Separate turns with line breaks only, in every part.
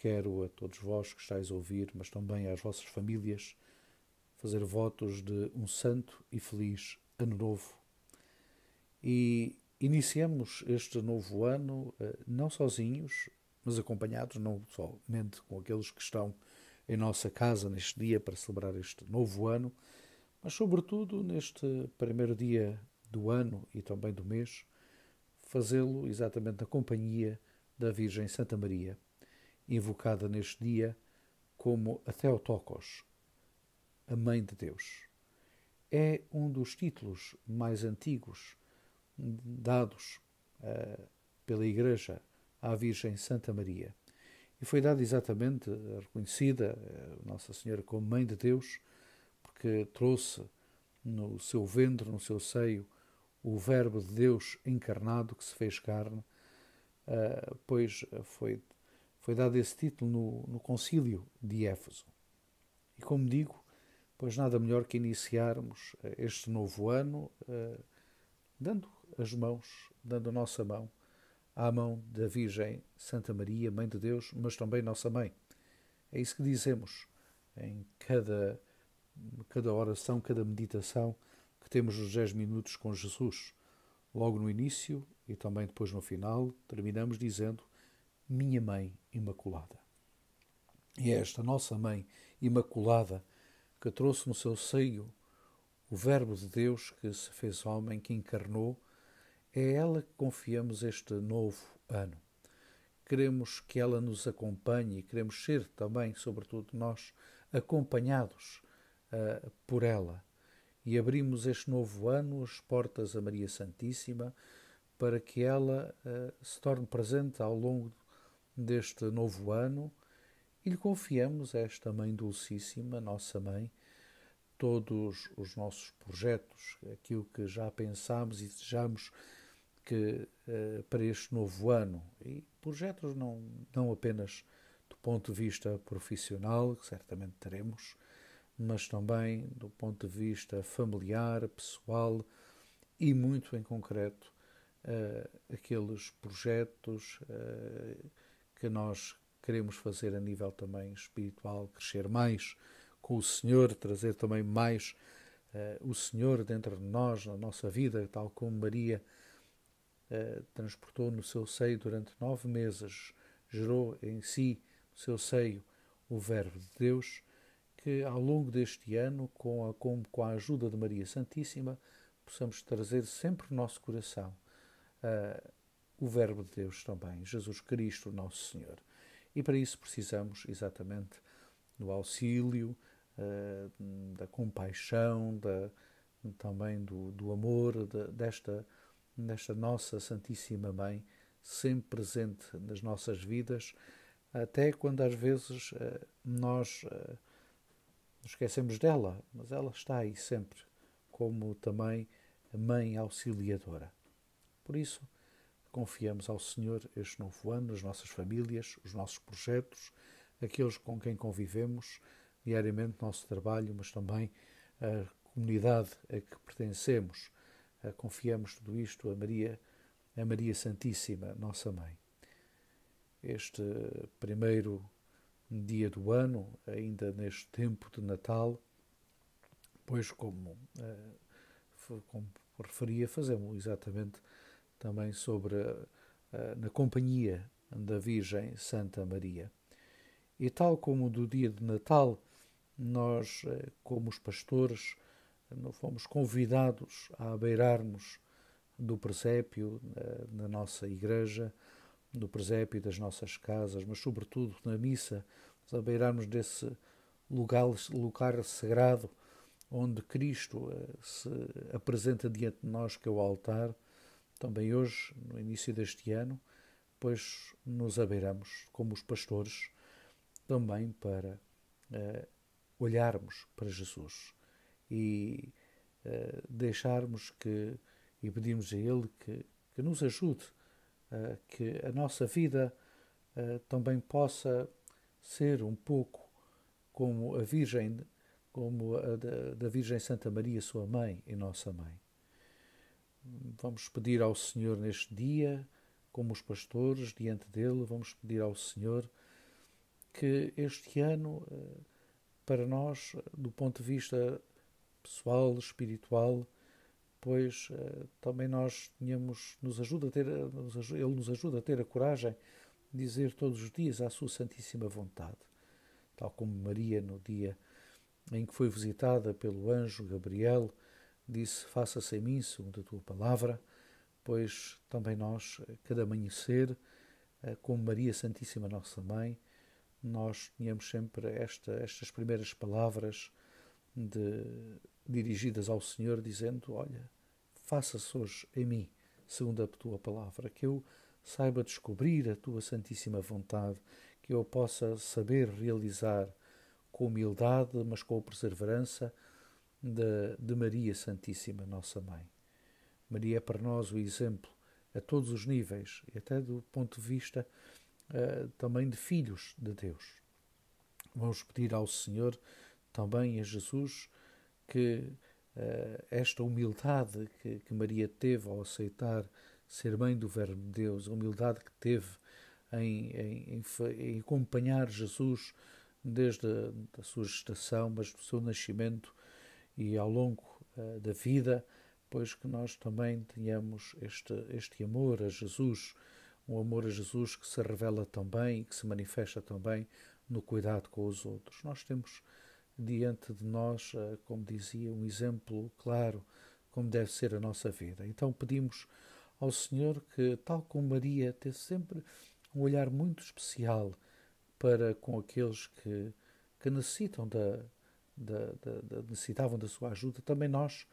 Quero a todos vós que estáis a ouvir, mas também às vossas famílias, fazer votos de um santo e feliz Ano Novo. E iniciemos este novo ano eh, não sozinhos, mas acompanhados, não somente com aqueles que estão em nossa casa neste dia para celebrar este novo ano, mas sobretudo neste primeiro dia do ano e também do mês, fazê-lo exatamente na companhia da Virgem Santa Maria invocada neste dia como a Theotokos, a Mãe de Deus. É um dos títulos mais antigos dados uh, pela Igreja à Virgem Santa Maria. E foi dada exatamente, eh, reconhecida eh, Nossa Senhora como Mãe de Deus, porque trouxe no seu ventre, no seu seio, o Verbo de Deus encarnado que se fez carne, uh, pois foi foi dado esse título no, no concílio de Éfeso. E como digo, pois nada melhor que iniciarmos eh, este novo ano eh, dando as mãos, dando a nossa mão à mão da Virgem Santa Maria, Mãe de Deus, mas também nossa Mãe. É isso que dizemos em cada, cada oração, cada meditação que temos nos 10 minutos com Jesus. Logo no início e também depois no final, terminamos dizendo minha Mãe Imaculada. E é esta nossa Mãe Imaculada que trouxe no seu seio o Verbo de Deus que se fez homem, que encarnou, é ela que confiamos este novo ano. Queremos que ela nos acompanhe e queremos ser também, sobretudo nós, acompanhados uh, por ela. E abrimos este novo ano as portas a Maria Santíssima para que ela uh, se torne presente ao longo deste novo ano e lhe confiamos esta Mãe Dulcíssima, nossa Mãe, todos os nossos projetos, aquilo que já pensámos e desejamos que eh, para este novo ano e projetos não não apenas do ponto de vista profissional que certamente teremos, mas também do ponto de vista familiar, pessoal e muito em concreto eh, aqueles projetos eh, que nós queremos fazer a nível também espiritual, crescer mais com o Senhor, trazer também mais uh, o Senhor dentro de nós, na nossa vida, tal como Maria uh, transportou no seu seio durante nove meses, gerou em si, no seu seio, o Verbo de Deus, que ao longo deste ano, com a, com, com a ajuda de Maria Santíssima, possamos trazer sempre no nosso coração. Uh, o Verbo de Deus também, Jesus Cristo, nosso Senhor. E para isso precisamos exatamente do auxílio, uh, da compaixão, da, também do, do amor de, desta, desta nossa Santíssima Mãe, sempre presente nas nossas vidas, até quando às vezes uh, nós uh, esquecemos dela, mas ela está aí sempre, como também a Mãe Auxiliadora. Por isso, Confiamos ao Senhor este novo ano, as nossas famílias, os nossos projetos, aqueles com quem convivemos diariamente, nosso trabalho, mas também a comunidade a que pertencemos. Ah, confiamos tudo isto a Maria, a Maria Santíssima, nossa Mãe. Este primeiro dia do ano, ainda neste tempo de Natal, pois como, ah, como referia, fazemos exatamente também sobre eh, na companhia da Virgem Santa Maria. E tal como do dia de Natal, nós, eh, como os pastores, fomos convidados a abeirarmos do presépio eh, na nossa igreja, do presépio das nossas casas, mas sobretudo na missa, a abeirarmos desse lugar, lugar sagrado onde Cristo se apresenta diante de nós, que é o altar, também hoje, no início deste ano, pois nos abeiramos, como os pastores, também para uh, olharmos para Jesus e uh, deixarmos que, e pedimos a Ele que, que nos ajude, uh, que a nossa vida também possa ser um pouco como a Virgem, como a da, da Virgem Santa Maria, sua mãe e nossa mãe. Vamos pedir ao Senhor neste dia, como os pastores diante dele, vamos pedir ao Senhor que este ano, eh, para nós, do ponto de vista pessoal, espiritual, pois eh, também nós tínhamos, nos ajuda a ter, eh, ele nos ajuda a ter a coragem de dizer todos os dias à sua Santíssima Vontade, tal como Maria no dia em que foi visitada pelo anjo Gabriel, disse: Faça-se em mim segundo a tua palavra, pois também nós, eh, cada amanhecer, eh, como Maria Santíssima, nossa mãe, nós tínhamos sempre esta, estas primeiras palavras de, dirigidas ao Senhor, dizendo: Olha, faça-se hoje em mim, segundo a tua palavra, que eu saiba descobrir a tua Santíssima vontade, que eu possa saber realizar com humildade, mas com perseverança, de, de Maria Santíssima, nossa Mãe. Maria é para nós o exemplo a todos os níveis e até do ponto de vista uh, também de filhos de Deus. Vamos pedir ao Senhor também a Jesus que uh, esta humildade que, que, Maria teve ao aceitar ser mãe do Verbo de Deus, a humildade que teve em, em, em acompanhar Jesus desde a sua gestação, mas do seu nascimento e ao longo uh, da vida, pois que nós também tenhamos este, este amor a Jesus, um amor a Jesus que se revela também, e que se manifesta também no cuidado com os outros. Nós temos diante de nós, uh, como dizia, um exemplo claro como deve ser a nossa vida. Então pedimos ao Senhor que, tal como Maria, ter sempre um olhar muito especial para com aqueles que, que necessitam da, da, da, necessitavam da sua ajuda, também nós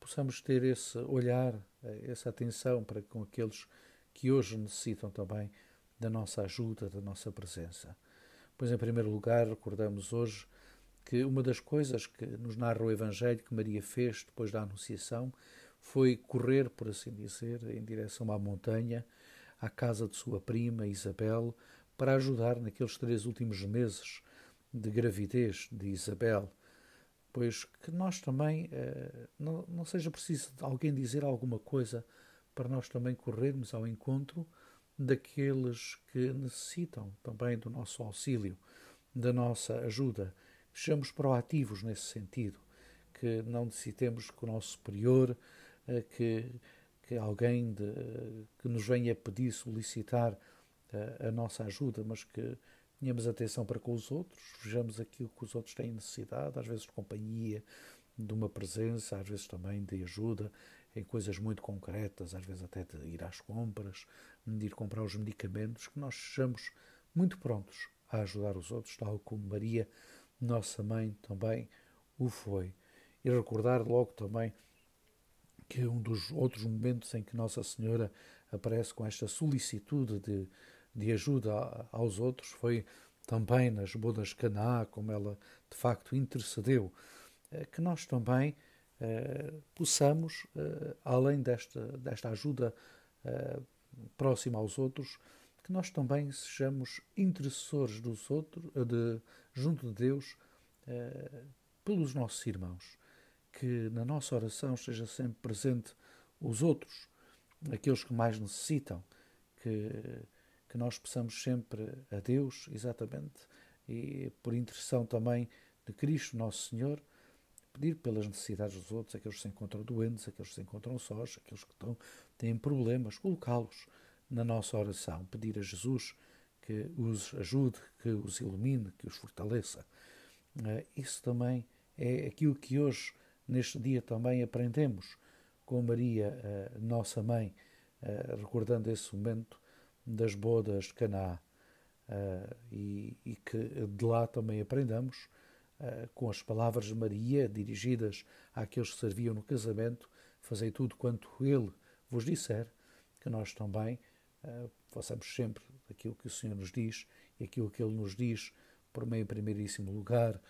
possamos ter esse olhar, eh, essa atenção para com aqueles que hoje necessitam também da nossa ajuda, da nossa presença. Pois, em primeiro lugar, recordamos hoje que uma das coisas que nos narra o Evangelho que Maria fez depois da Anunciação foi correr, por assim dizer, em direção à montanha, à casa de sua prima Isabel, para ajudar naqueles três últimos meses de gravidez de Isabel pois que nós também eh, não, não seja preciso alguém dizer alguma coisa para nós também corrermos ao encontro daqueles que necessitam também do nosso auxílio, da nossa ajuda, sejamos proativos nesse sentido, que não necessitemos que o nosso superior, eh, que, que alguém de, eh, que nos venha pedir, solicitar a nossa ajuda, mas que tenhamos atenção para com os outros, vejamos aquilo que os outros têm necessidade, às vezes de companhia, de uma presença, às vezes também de ajuda em coisas muito concretas, às vezes até de ir às compras, de ir comprar os medicamentos, que nós sejamos muito prontos a ajudar os outros, tal como Maria, nossa mãe, também o foi. E recordar logo também que um dos outros momentos em que Nossa Senhora aparece com esta solicitude de de ajuda aos outros foi também nas bodas de Caná, como ela de facto intercedeu, eh, que nós também eh, possamos, eh, além desta, desta ajuda próxima aos outros, que nós também sejamos intercessores dos outros, de, junto de Deus, pelos nossos irmãos. Que na nossa oração esteja sempre presente os outros, aqueles que mais necessitam, que que nós peçamos sempre a Deus, exatamente, e por intercessão também de Cristo, nosso Senhor, pedir pelas necessidades dos outros, aqueles que se encontram doentes, aqueles que se encontram sós, aqueles que estão, têm problemas, colocá-los na nossa oração, pedir a Jesus que os ajude, que os ilumine, que os fortaleça. Eh, isso também é aquilo que hoje, neste dia, também aprendemos com Maria, eh, nossa mãe, eh, recordando esse momento das bodas de Caná uh, e, e, que de lá também aprendamos, uh, com as palavras de Maria dirigidas àqueles que serviam no casamento, fazei tudo quanto ele vos disser, que nós também uh, façamos sempre aquilo que o Senhor nos diz e aquilo que ele nos diz, por meio, em primeiríssimo lugar,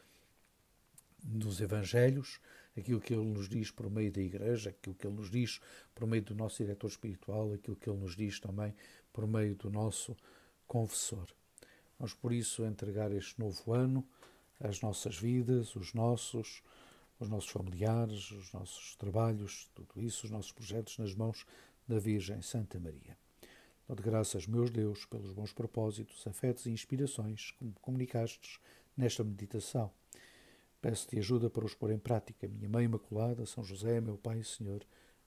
dos Evangelhos, aquilo que Ele nos diz por meio da Igreja, aquilo que Ele nos diz por meio do nosso diretor espiritual, aquilo que Ele nos diz também por meio do nosso confessor. Vamos, por isso, entregar este novo ano, as nossas vidas, os nossos, os nossos familiares, os nossos trabalhos, tudo isso, os nossos projetos nas mãos da Virgem Santa Maria. dou graças, meus Deus, pelos bons propósitos, afetos e inspirações que me comunicastes nesta meditação. Peço-te ajuda para os pôr em prática, minha Mãe Imaculada, São José, meu Pai e Senhor,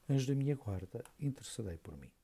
anjo da minha guarda, intercedei por mim.